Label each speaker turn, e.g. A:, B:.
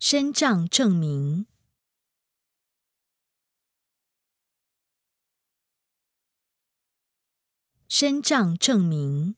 A: 身障证明。身障证明。